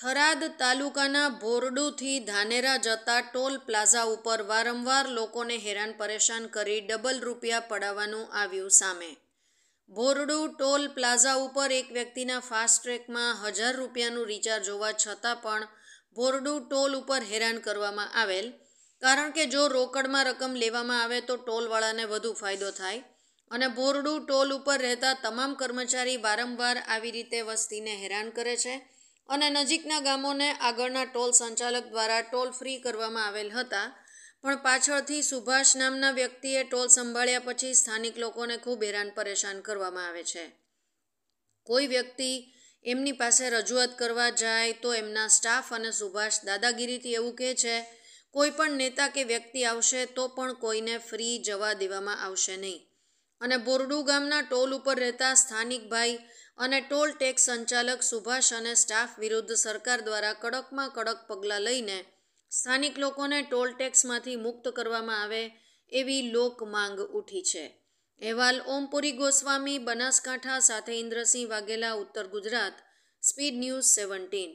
થરાદ તાલુકાના બોરડુથી ધાનેરા જતા toll plaza ઉપર વારંવાર લોકોને હેરાન પરેશાન કરી ડબલ રૂપિયા પડાવવાનું આવ્યું સામે બોરડુ ટોલ પ્લાઝા ઉપર એક વ્યક્તિના ફાસ્ટ ટ્રેકમાં હજાર રૂપિયાનું રિચાર્જ હોવા છતાં પણ બોરડુ ટોલ ઉપર હેરાન કરવામાં આવેલ કારણ કે જો રોકડમાં રકમ લેવામાં આવે તો ટોલવાળાને વધુ ફાયદો થાય અને બોરડુ ટોલ ઉપર રહેતા તમામ કર્મચારી વારંવાર આવી રીતે વસ્તીને હેરાન કરે છે અને નજીકના ગામોને આગળના ટોલ સંચાલક દ્વારા ટોલ ફ્રી કરવામાં આવેલ હતા પણ પાછળથી સુભાષ નામના વ્યક્તિએ ટોલ સંભાળ્યા પછી સ્થાનિક લોકોને ખૂબ હેરાન પરેશાન કરવામાં આવે છે કોઈ વ્યક્તિ એમની પાસે રજૂઆત કરવા જાય તો એમના સ્ટાફ અને સુભાષ દાદાગીરીથી એવું કહે છે કોઈ પણ નેતા કે વ્યક્તિ આવશે તો પણ કોઈને ફ્રી જવા દેવામાં આવશે નહીં અને બોરડુ ગામના ટોલ ઉપર રહેતા સ્થાનિક ભાઈ અને ટોલ ટેક્સ સંચાલક સુભાષ અને સ્ટાફ વિરુદ્ધ સરકાર દ્વારા કડકમાં કડક પગલાં લઈને સ્થાનિક લોકોને ટોલ ટેક્સમાંથી મુક્ત કરવામાં આવે એવી લોક માંગ ઉઠી છે અહેવાલ ઓમપુરી ગોસ્વામી બનાસકાંઠા સાથે ઇન્દ્રસિંહ વાઘેલા ઉત્તર ગુજરાત સ્પીડ ન્યૂઝ સેવન્ટીન